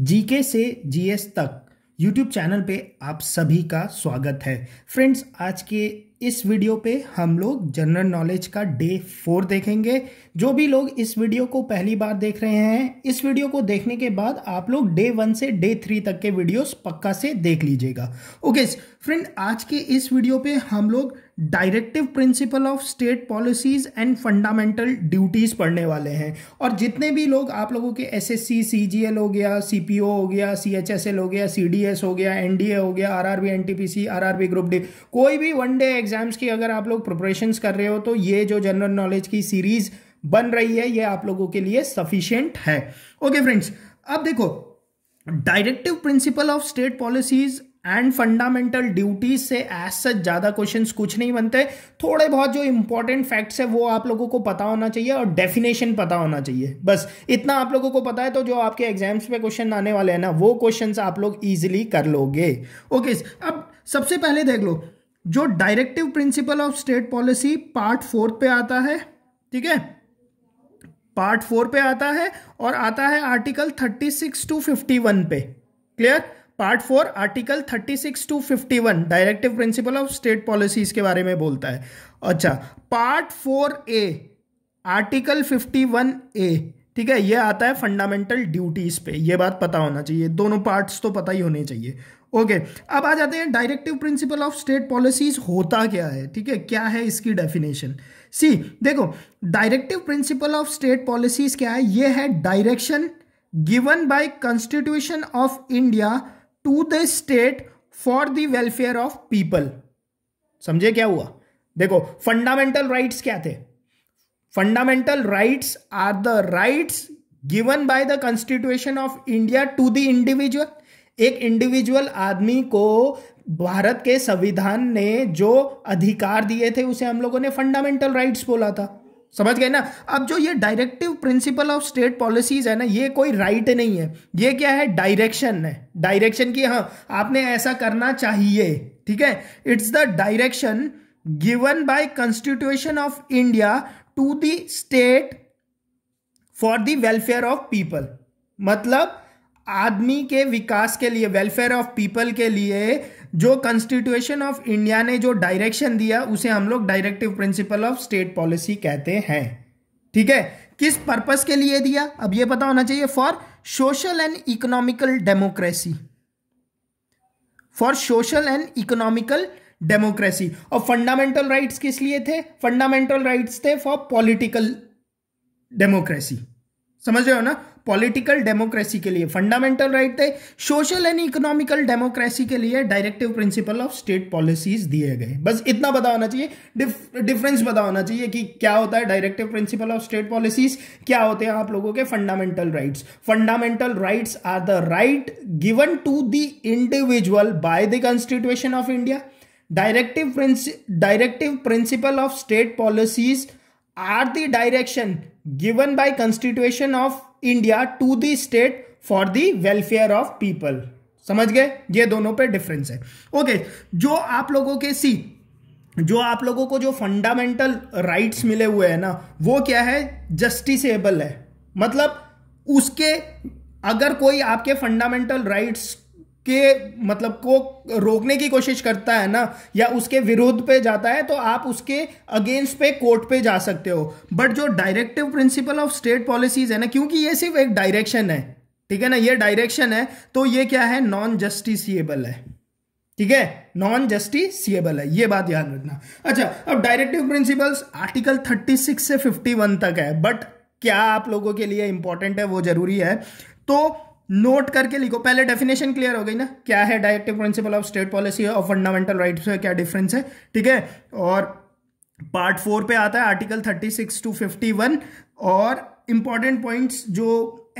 GK से GS तक YouTube channel पे आप सभी का स्वागत है फ्रेंड्स आज के इस वीडियो पे हम लोग जनरल नॉलेज का डे फोर देखेंगे जो भी लोग इस वीडियो को पहली बार देख रहे हैं इस वीडियो को देखने के बाद आप लोग डे वन से डे थ्री तक के वीडियोस पक्का से देख लीजिएगा ओके okay, फ्रेंड आज के इस वीडियो पे हम लोग directive principle of state policies and fundamental duties पढ़ने वाले हैं और जितने भी लोग आप लोगों के S S C C G L हो गया सीपीओ हो गया सी एच एस एल हो गया सी डी एस हो गया एनडीए हो गया R NTPC RRB N T P C R group D कोई भी वन डे एग्जाम्स की अगर आप लोग प्रिपरेशन कर रहे हो तो ये जो जनरल नॉलेज की सीरीज बन रही है ये आप लोगों के लिए सफिशियंट है ओके okay, फ्रेंड्स अब देखो directive principle of state policies and fundamental duties से एज सच ज़्यादा क्वेश्चंस कुछ नहीं बनते थोड़े बहुत जो इंपॉर्टेंट फैक्ट्स है वो आप लोगों को पता होना चाहिए और डेफिनेशन पता होना चाहिए बस इतना आप लोगों को पता है तो जो आपके एग्जाम्स पे क्वेश्चन आने वाले हैं ना वो क्वेश्चन आप लोग ईजिली कर लोगे ओके अब सबसे पहले देख लो जो directive principle of state policy part fourth पे आता है ठीक है पार्ट फोर पे आता है और आता है article thirty six to fifty one पे clear part four article thirty six to fifty one directive principle of state policies के बारे में बोलता है अच्छा part four A article fifty one A ठीक है ये आता है फंडामेंटल ड्यूटीज पे ये बात पता होना चाहिए दोनों पार्ट्स तो पता ही होने चाहिए ओके अब आ जाते हैं directive principle of state policies होता क्या है ठीक है क्या है इसकी डेफिनेशन सी देखो directive principle of state policies क्या है ये है direction given by constitution of India to the state for the welfare of people समझे क्या हुआ देखो फंडामेंटल राइट्स क्या थे fundamental rights are the rights given by the constitution of India to the individual एक इंडिविजुअल आदमी को भारत के संविधान ने जो अधिकार दिए थे उसे हम लोगों ने फंडामेंटल राइट्स बोला था समझ गए ना अब जो ये directive principle of state policies है ना ये कोई राइट right नहीं है ये क्या है डायरेक्शन है डायरेक्शन की हाँ आपने ऐसा करना चाहिए ठीक है it's the direction given by constitution of India to the state for the welfare of people मतलब आदमी के विकास के लिए वेलफेयर ऑफ पीपल के लिए जो कॉन्स्टिट्यूशन ऑफ इंडिया ने जो डायरेक्शन दिया उसे हम लोग directive principle of state policy कहते हैं ठीक है किस पर्पस के लिए दिया अब ये पता होना चाहिए for social and economical democracy for social and economical democracy और फंडामेंटल राइट्स किस लिए थे फंडामेंटल राइट्स थे फॉर पॉलिटिकल डेमोक्रेसी समझ रहे हो ना पॉलिटिकल डेमोक्रेसी के लिए फंडामेंटल राइट थे सोशल एंड इकोनॉमिकल डेमोक्रेसी के लिए directive principle of state policies दिए गए बस इतना बता होना चाहिए डिफरेंस बता होना चाहिए कि क्या होता है directive principle of state policies क्या होते हैं आप लोगों के fundamental rights fundamental rights are the right given to the individual by the constitution of India directive directive principle of state policies are the direction given by constitution of India to the state for the welfare of people समझ गए ये दोनों पे difference है okay जो आप लोगों के सी जो आप लोगों को जो फंडामेंटल राइट्स मिले हुए हैं ना वो क्या है जस्टिसेबल है मतलब उसके अगर कोई आपके फंडामेंटल राइट्स के मतलब को रोकने की कोशिश करता है ना या उसके विरोध पे जाता है तो आप उसके अगेंस्ट पे कोर्ट पे जा सकते हो बट जो directive principle of state policies है ना क्योंकि ये सिर्फ एक डायरेक्शन है ठीक है ना ये डायरेक्शन है तो ये क्या है नॉन जस्टिसिएबल है ठीक है नॉन जस्टिसिएबल है ये बात याद रखना अच्छा अब डायरेक्टिव प्रिंसिपल्स आर्टिकल 36 से 51 तक है बट क्या आप लोगों के लिए इंपॉर्टेंट है वो जरूरी है तो नोट करके लिखो पहले डेफिनेशन क्लियर हो गई ना क्या है directive principle of state policy और फंडामेंटल राइट्स है क्या डिफरेंस है ठीक है और पार्ट फोर पे आता है article thirty six to fifty one और इंपॉर्टेंट पॉइंट्स जो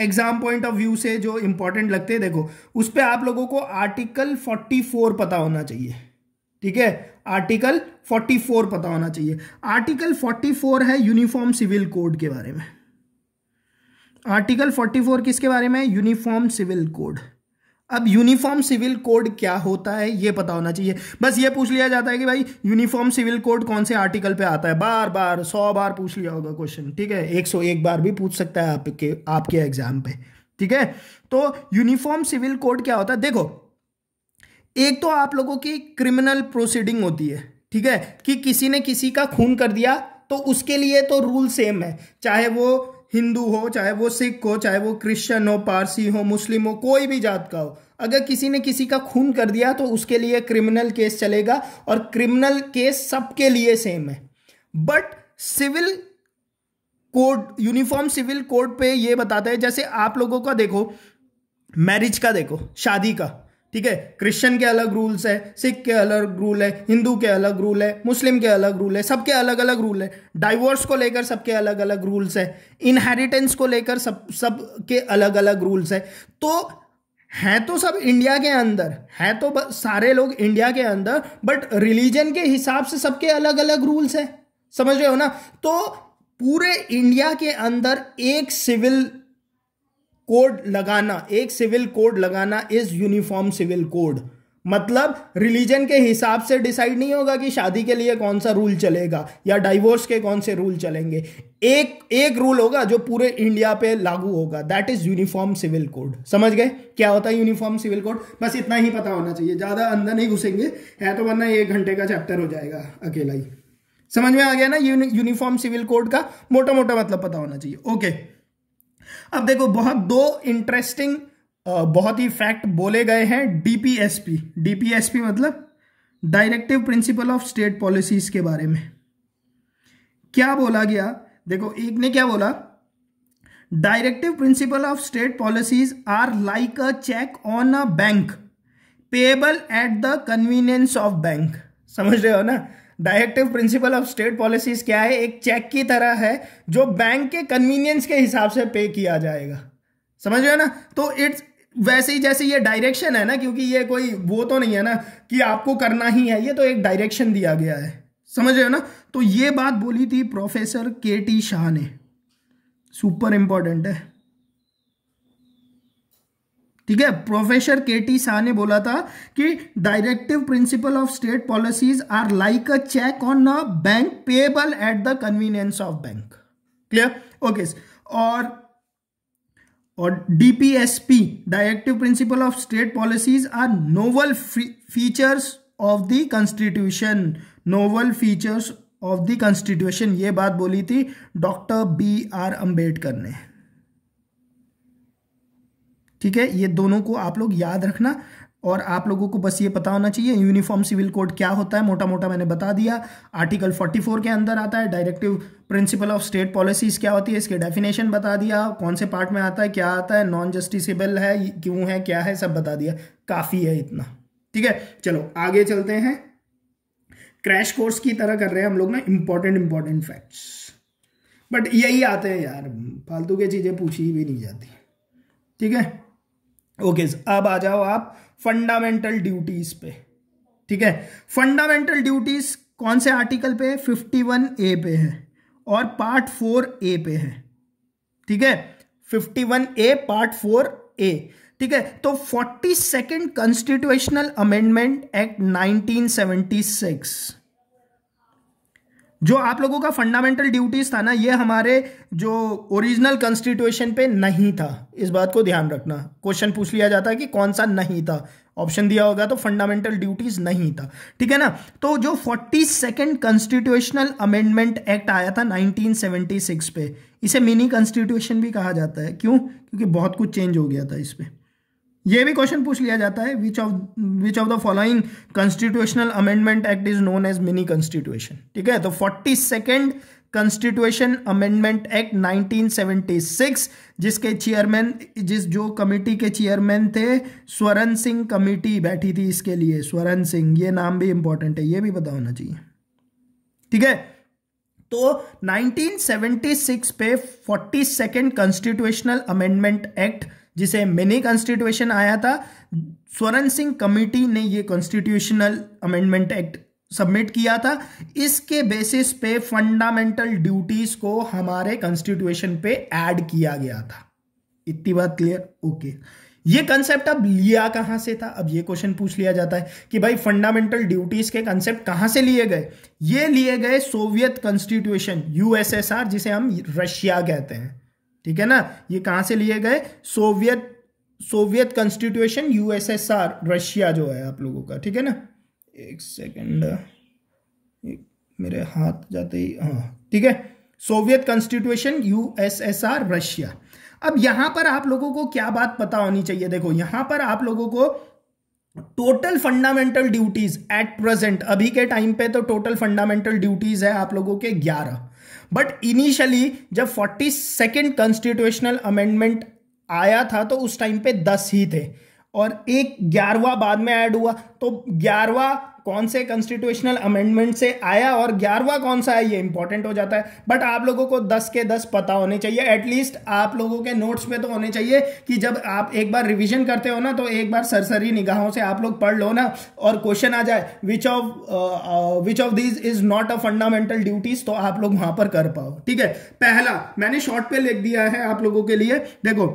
एग्जाम पॉइंट ऑफ व्यू से जो इंपॉर्टेंट लगते हैं देखो उस पर आप लोगों को आर्टिकल फोर्टी फोर पता होना चाहिए ठीक है आर्टिकल फोर्टी फोर पता होना चाहिए आर्टिकल फोर्टी फोर है यूनिफॉर्म सिविल कोड के बारे में आर्टिकल 44 किसके बारे में यूनिफॉर्म सिविल कोड अब यूनिफॉर्म सिविल कोड क्या होता है ये पता होना चाहिए बस ये पूछ लिया जाता है कि भाई यूनिफॉर्म सिविल कोड कौन से आर्टिकल पे आता है बार बार सौ बार पूछ लिया होगा क्वेश्चन ठीक है एक सौ एक बार भी पूछ सकता है आपके आपके एग्जाम पे ठीक है तो यूनिफॉर्म सिविल कोड क्या होता है देखो एक तो आप लोगों की क्रिमिनल प्रोसीडिंग होती है ठीक है कि किसी ने किसी का खून कर दिया तो उसके लिए तो रूल सेम है चाहे वो हिंदू हो चाहे वो सिख हो चाहे वो क्रिश्चियन हो पारसी हो मुस्लिम हो कोई भी जात का हो अगर किसी ने किसी का खून कर दिया तो उसके लिए क्रिमिनल केस चलेगा और क्रिमिनल केस सबके लिए सेम है but civil code uniform civil code पे ये बताता है जैसे आप लोगों का देखो मैरिज का देखो शादी का ठीक है क्रिश्चियन के अलग रूल्स है सिख के अलग रूल है हिंदू के अलग रूल है मुस्लिम के अलग रूल है सबके अलग अलग रूल है डाइवोर्स को लेकर सबके अलग अलग रूल्स है इनहेरिटेंस को लेकर सब सब के अलग अलग रूल्स है तो हैं तो सब इंडिया के अंदर है तो सारे लोग इंडिया के अंदर बट रिलीजन के हिसाब से सबके अलग अलग रूल्स है समझ रहे हो ना तो पूरे इंडिया के अंदर एक सिविल कोड लगाना एक सिविल कोड लगाना इज यूनिफॉर्म सिविल कोड मतलब रिलीजन के हिसाब से डिसाइड नहीं होगा कि शादी के लिए कौन सा रूल चलेगा या डाइवोर्स के कौन से रूल चलेंगे एक एक रूल होगा जो पूरे इंडिया पे लागू होगा that is uniform civil code समझ गए क्या होता है यूनिफॉर्म सिविल कोड बस इतना ही पता होना चाहिए ज़्यादा अंदर नहीं घुसेंगे है तो वरना एक घंटे का चैप्टर हो जाएगा अकेला ही समझ में आ गया ना यूनिफॉर्म सिविल कोड का मोटा मोटा मतलब पता होना चाहिए ओके okay. अब देखो बहुत दो इंटरेस्टिंग बहुत ही फैक्ट बोले गए हैं डीपीएसपी डीपीएसपी मतलब directive principle of state policies के बारे में क्या बोला गया देखो एक ने क्या बोला directive principle of state policies are like a cheque on a bank payable at the convenience of bank समझ रहे हो ना directive principle of state policies क्या है एक चेक की तरह है जो बैंक के कन्वीनियंस के हिसाब से पे किया जाएगा समझ रहे ना तो इट्स वैसे ही जैसे ये डायरेक्शन है ना क्योंकि ये कोई वो तो नहीं है ना कि आपको करना ही है ये तो एक डायरेक्शन दिया गया है समझ रहे हो ना तो ये बात बोली थी प्रोफेसर के टी शाह ने सुपर इंपॉर्टेंट है ठीक है प्रोफेसर के टी शाह ने बोला था कि directive principle of state policies are like a cheque on a bank payable at the convenience of bank clear okay और और DPSP directive principle of state policies are novel features of the constitution novel features of the constitution ये बात बोली थी doctor B are Ambedkar ने ठीक है ये दोनों को आप लोग याद रखना और आप लोगों को बस ये पता होना चाहिए यूनिफॉर्म सिविल कोड क्या होता है मोटा मोटा मैंने बता दिया आर्टिकल 44 के अंदर आता है directive principle of state policies क्या होती है इसके डेफिनेशन बता दिया कौन से पार्ट में आता है क्या आता है नॉन जस्टिसेबल है क्यों है क्या है सब बता दिया काफ़ी है इतना ठीक है चलो आगे चलते हैं क्रैश कोर्स की तरह कर रहे हैं हम लोग ना इंपॉर्टेंट इंपॉर्टेंट फैक्ट्स बट यही आते हैं यार फालतू की चीज़ें पूछी भी नहीं जाती ठीक है ओके अब आ जाओ आप फंडामेंटल ड्यूटीज पे ठीक है फंडामेंटल ड्यूटीज कौन से आर्टिकल पे है फिफ्टी वन ए पे है और पार्ट फोर ए पे है ठीक है fifty one A part four A ठीक है तो forty second constitutional amendment act nineteen seventy six जो आप लोगों का फंडामेंटल ड्यूटीज था ना ये हमारे जो ओरिजिनल कॉन्स्टिट्यूशन पे नहीं था इस बात को ध्यान रखना क्वेश्चन पूछ लिया जाता है कि कौन सा नहीं था ऑप्शन दिया होगा तो फंडामेंटल ड्यूटीज नहीं था ठीक है ना तो जो forty second constitutional amendment act आया था 1976 पे इसे मिनी कॉन्स्टिट्यूशन भी कहा जाता है क्यों क्योंकि बहुत कुछ चेंज हो गया था इस पर ये भी क्वेश्चन पूछ लिया जाता है which of which of the following constitutional amendment act is known as mini constitution ठीक है तो forty second constitution amendment act 1976 जिसके चेयरमैन जिस जो कमेटी के चेयरमैन थे स्वरण सिंह कमेटी बैठी थी इसके लिए स्वरण सिंह ये नाम भी इंपॉर्टेंट है ये भी पता होना चाहिए ठीक है तो 1976 पे forty second constitutional amendment act जिसे मिनी कॉन्स्टिट्यूशन आया था स्वरण सिंह कमेटी ने ये कॉन्स्टिट्यूशनल अमेंडमेंट एक्ट सबमिट किया था इसके बेसिस पे फंडामेंटल ड्यूटीज को हमारे कॉन्स्टिट्यूशन पे ऐड किया गया था इतनी बात क्लियर ओके ये कंसेप्ट अब लिया कहां से था अब ये क्वेश्चन पूछ लिया जाता है कि भाई फंडामेंटल ड्यूटीज के कंसेप्ट कहां से लिए गए ये लिए गए सोवियत कॉन्स्टिट्यूशन यूएसएसआर जिसे हम रशिया कहते हैं ठीक है ना ये कहाँ से लिए गए Soviet Soviet constitution USSR Russia जो है आप लोगों का ठीक है ना एक सेकेंड मेरे हाथ जाते ही हाँ ठीक है सोवियत कॉन्स्टिट्यूशन यूएसएसआर रशिया अब यहां पर आप लोगों को क्या बात पता होनी चाहिए देखो यहां पर आप लोगों को total fundamental duties at present अभी के टाइम पे तो टोटल फंडामेंटल ड्यूटीज है आप लोगों के ग्यारह बट इनिशियली जब फोर्टी सेकेंड कॉन्स्टिट्यूशनल अमेंडमेंट आया था तो उस टाइम पे दस ही थे और एक ग्यारहवा बाद में ऐड हुआ तो ग्यारहवा कौन से कॉन्स्टिट्यूशनल अमेंडमेंट से आया और ग्यारहवा कौन सा है ये इंपॉर्टेंट हो जाता है बट आप लोगों को दस के दस पता होने चाहिए एटलीस्ट आप लोगों के नोट्स में तो होने चाहिए कि जब आप एक बार रिविजन करते हो ना तो एक बार सरसरी निगाहों से आप लोग पढ़ लो ना और क्वेश्चन आ जाए which of which of this is not a fundamental duties तो आप लोग वहां पर कर पाओ ठीक है पहला मैंने शॉर्ट पे लिख दिया है आप लोगों के लिए देखो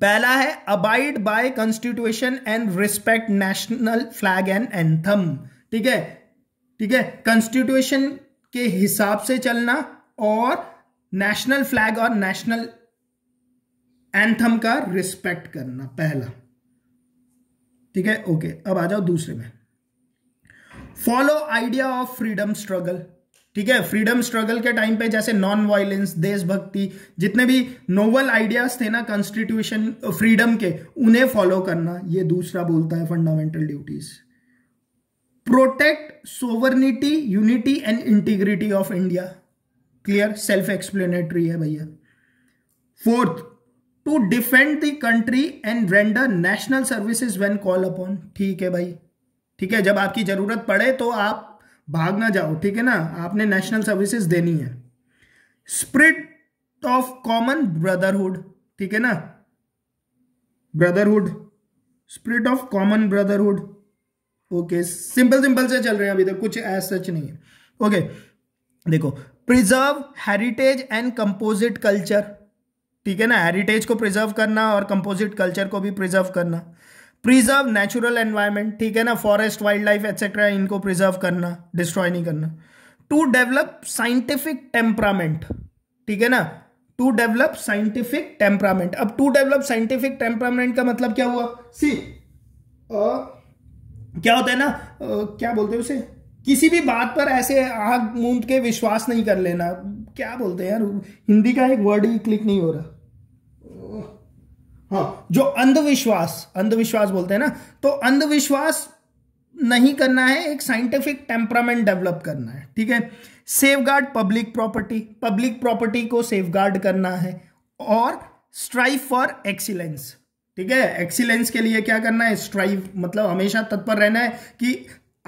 पहला है abide by constitution and respect national flag and anthem ठीक है ठीक है कॉन्स्टिट्यूशन के हिसाब से चलना और नेशनल फ्लैग और नेशनल एंथम का रिस्पेक्ट करना पहला ठीक है ओके अब आ जाओ दूसरे में follow idea of freedom struggle ठीक है फ्रीडम स्ट्रगल के टाइम पे जैसे नॉन वायलेंस देशभक्ति जितने भी नोवल आइडियाज थे ना कॉन्स्टिट्यूशन फ्रीडम के उन्हें फॉलो करना ये दूसरा बोलता है fundamental duties protect sovereignty unity and integrity of India clear self explanatory है भैया fourth to defend the country and render national services when call upon ठीक है भाई ठीक है जब आपकी जरूरत पड़े तो आप भाग ना जाओ ठीक है ना आपने नेशनल सर्विसेज देनी है स्प्रिट ऑफ कॉमन ब्रदरहुड ठीक है ना brotherhood spirit of common brotherhood okay simple simple से चल रहे हैं अभी तक कुछ ऐसा सच नहीं है ओके okay, देखो preserve heritage and composite culture ठीक है ना हेरिटेज को प्रिजर्व करना और कंपोजिट कल्चर को भी प्रिजर्व करना प्रिजर्व नेचुरल एनवायरमेंट ठीक है ना फॉरेस्ट वाइल्ड लाइफ एक्सेट्रा इनको प्रिजर्व करना डिस्ट्रॉय नहीं करना टू डेवलप साइंटिफिक टेम्परामेंट ठीक है ना टू डेवलप साइंटिफिक टेम्परामेंट अब टू डेवलप साइंटिफिक टेम्परामेंट का मतलब क्या हुआ सी क्या होता है ना आ, क्या बोलते हैं उसे किसी भी बात पर ऐसे आग मूंद के विश्वास नहीं कर लेना क्या बोलते हैं यार हिंदी का एक वर्ड ही क्लिक नहीं हो रहा हाँ जो अंधविश्वास अंधविश्वास बोलते हैं ना तो अंधविश्वास नहीं करना है एक साइंटिफिक टेम्परामेंट डेवलप करना है ठीक है safeguard public property public property को सेफ गार्ड करना है और स्ट्राइव फॉर एक्सीलेंस ठीक है एक्सीलेंस के लिए क्या करना है स्ट्राइव मतलब हमेशा तत्पर रहना है कि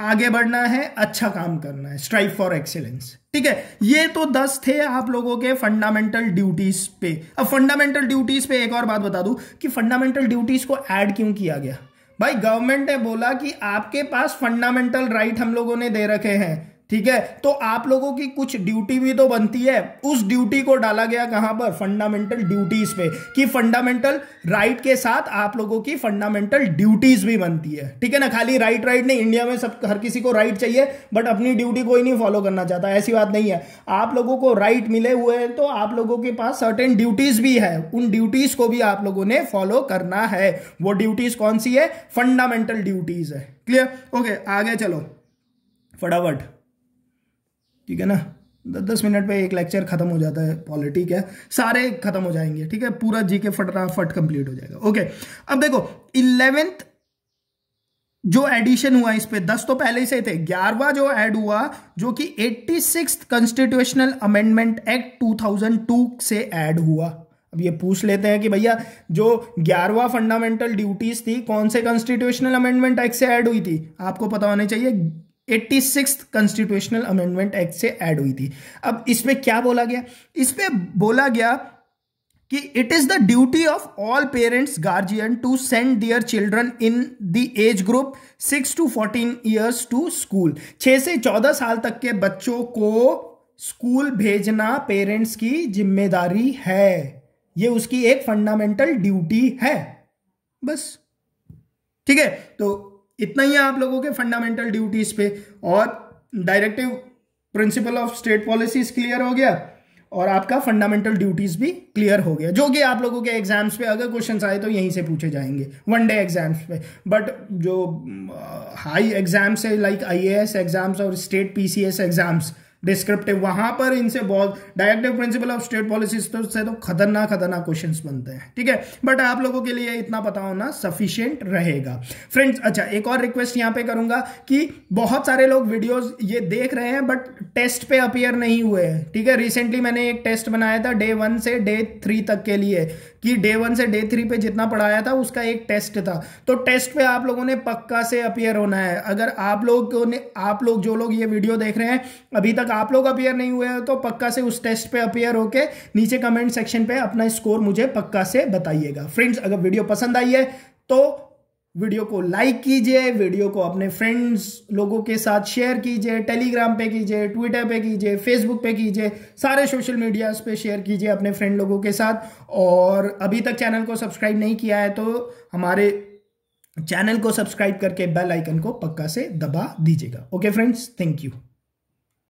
आगे बढ़ना है अच्छा काम करना है स्ट्राइव फॉर एक्सेलेंस ठीक है ये तो दस थे आप लोगों के फंडामेंटल ड्यूटीज पे अब फंडामेंटल ड्यूटीज पे एक और बात बता दूं कि फंडामेंटल ड्यूटीज को ऐड क्यों किया गया भाई गवर्नमेंट ने बोला कि आपके पास फंडामेंटल राइट हम लोगों ने दे रखे हैं ठीक है तो आप लोगों की कुछ ड्यूटी भी तो बनती है उस ड्यूटी को डाला गया कहां पर फंडामेंटल ड्यूटीज पे कि फंडामेंटल राइट के साथ आप लोगों की फंडामेंटल ड्यूटीज भी बनती है ठीक है ना खाली राइट राइट नहीं इंडिया में सब हर किसी को राइट चाहिए बट अपनी ड्यूटी कोई नहीं फॉलो करना चाहता ऐसी बात नहीं है आप लोगों को राइट मिले हुए हैं तो आप लोगों के पास सर्टेन ड्यूटीज भी है उन ड्यूटीज को भी आप लोगों ने फॉलो करना है वो ड्यूटीज कौन सी है फंडामेंटल ड्यूटीज है क्लियर ओके आगे चलो फटाफट ठीक है ना दस मिनट पे एक लेक्चर खत्म हो जाता है पॉलिटिक है सारे खत्म हो जाएंगे ठीक है पूरा जी के फटाफट कंप्लीट हो जाएगा ओके अब देखो इलेवेंथ जो एडिशन हुआ इस पे दस तो पहले ही से थे ग्यारहवा जो एड हुआ जो कि eighty six constitutional amendment act two thousand two से एड हुआ अब ये पूछ लेते हैं कि भैया जो ग्यारहवा फंडामेंटल ड्यूटीज थी कौन से कॉन्स्टिट्यूशनल अमेंडमेंट एक्ट से ऐड हुई थी आपको पता होना चाहिए eighty six constitutional amendment act से ऐड हुई थी अब इसमें क्या बोला गया इसमें बोला गया कि it is the duty of all parents guardian to send their children in the age group six to fourteen years to school छह से चौदह साल तक के बच्चों को स्कूल भेजना पेरेंट्स की जिम्मेदारी है ये उसकी एक फंडामेंटल ड्यूटी है बस ठीक है तो इतना ही है आप लोगों के फंडामेंटल ड्यूटीज पे और directive principle of state policies clear हो गया और आपका फंडामेंटल ड्यूटीज भी क्लियर हो गया जो कि आप लोगों के एग्जाम्स पे अगर क्वेश्चंस आए तो यहीं से पूछे जाएंगे वन डे एग्जाम्स पे बट जो हाई uh, एग्जाम्स है लाइक आईएएस एग्जाम्स और स्टेट पीसीएस एग्जाम्स डिस्क्रिप्टिव वहां पर इनसे बहुत directive principle of state policy तो से तो खतरनाक खतरनाक क्वेश्चन बनते हैं ठीक है बट आप लोगों के लिए इतना पता होना सफिशियंट रहेगा फ्रेंड्स अच्छा एक और रिक्वेस्ट यहां पे करूंगा कि बहुत सारे लोग वीडियोज ये देख रहे हैं बट टेस्ट पे अपियर नहीं हुए हैं ठीक है रिसेंटली मैंने एक टेस्ट बनाया था डे वन से डे थ्री तक के लिए कि डे वन से डे थ्री पे जितना पढ़ाया था उसका एक टेस्ट था तो टेस्ट पे आप लोगों ने पक्का से अपियर होना है अगर आप लोग ने आप लोग जो लोग ये वीडियो देख रहे हैं अभी तक आप लोग अपियर नहीं हुए हैं तो पक्का से उस टेस्ट पे अपियर होके नीचे कमेंट सेक्शन पे अपना स्कोर मुझे पक्का से बताइएगा फ्रेंड्स अगर वीडियो पसंद आई है तो वीडियो को लाइक कीजिए वीडियो को अपने फ्रेंड्स लोगों के साथ शेयर कीजिए टेलीग्राम पे कीजिए ट्विटर पे कीजिए फेसबुक पे कीजिए सारे सोशल मीडिया पे शेयर कीजिए अपने फ्रेंड लोगों के साथ और अभी तक चैनल को सब्सक्राइब नहीं किया है तो हमारे चैनल को सब्सक्राइब करके बेल आइकन को पक्का से दबा दीजिएगा ओके फ्रेंड्स थैंक यू